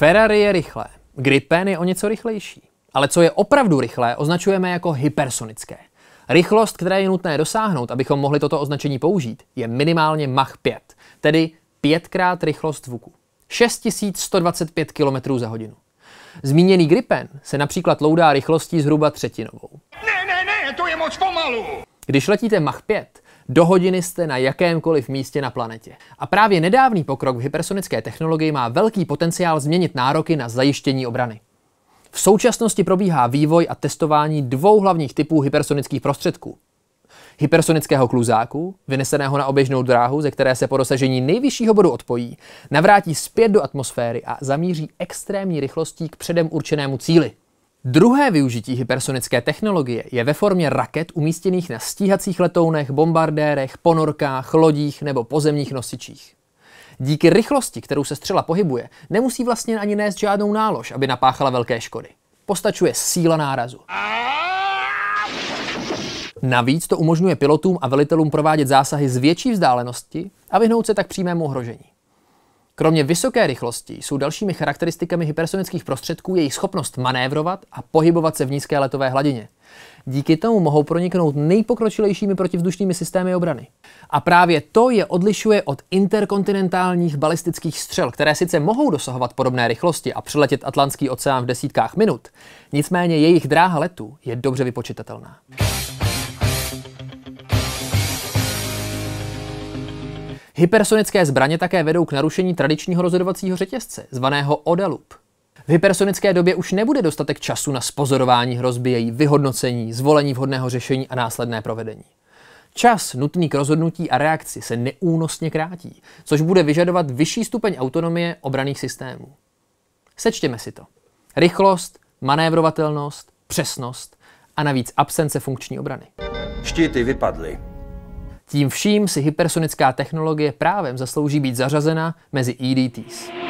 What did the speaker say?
Ferrari je rychlé, Gripen je o něco rychlejší. Ale co je opravdu rychlé, označujeme jako hypersonické. Rychlost, které je nutné dosáhnout, abychom mohli toto označení použít, je minimálně Mach 5, tedy pětkrát rychlost zvuku. 6125 km za hodinu. Zmíněný Gripen se například loudá rychlostí zhruba třetinovou. Ne, ne, ne, to je moc pomalu! Když letíte Mach 5, do hodiny jste na jakémkoliv místě na planetě. A právě nedávný pokrok v hypersonické technologii má velký potenciál změnit nároky na zajištění obrany. V současnosti probíhá vývoj a testování dvou hlavních typů hypersonických prostředků. Hypersonického kluzáku, vyneseného na oběžnou dráhu, ze které se po dosažení nejvyššího bodu odpojí, navrátí zpět do atmosféry a zamíří extrémní rychlostí k předem určenému cíli. Druhé využití hypersonické technologie je ve formě raket umístěných na stíhacích letounech, bombardérech, ponorkách, lodích nebo pozemních nosičích. Díky rychlosti, kterou se střela pohybuje, nemusí vlastně ani nést žádnou nálož, aby napáchala velké škody. Postačuje síla nárazu. Navíc to umožňuje pilotům a velitelům provádět zásahy z větší vzdálenosti a vyhnout se tak přímému ohrožení. Kromě vysoké rychlosti jsou dalšími charakteristikami hypersonických prostředků jejich schopnost manévrovat a pohybovat se v nízké letové hladině. Díky tomu mohou proniknout nejpokročilejšími protivzdušnými systémy obrany. A právě to je odlišuje od interkontinentálních balistických střel, které sice mohou dosahovat podobné rychlosti a přiletět Atlantský oceán v desítkách minut, nicméně jejich dráha letu je dobře vypočitatelná. Hypersonické zbraně také vedou k narušení tradičního rozhodovacího řetězce, zvaného odalup. V hypersonické době už nebude dostatek času na spozorování hrozby, její vyhodnocení, zvolení vhodného řešení a následné provedení. Čas nutný k rozhodnutí a reakci se neúnosně krátí, což bude vyžadovat vyšší stupeň autonomie obraných systémů. Sečtěme si to. Rychlost, manévrovatelnost, přesnost a navíc absence funkční obrany. Štíty vypadly. Tím vším si hypersonická technologie právem zaslouží být zařazena mezi EDTs.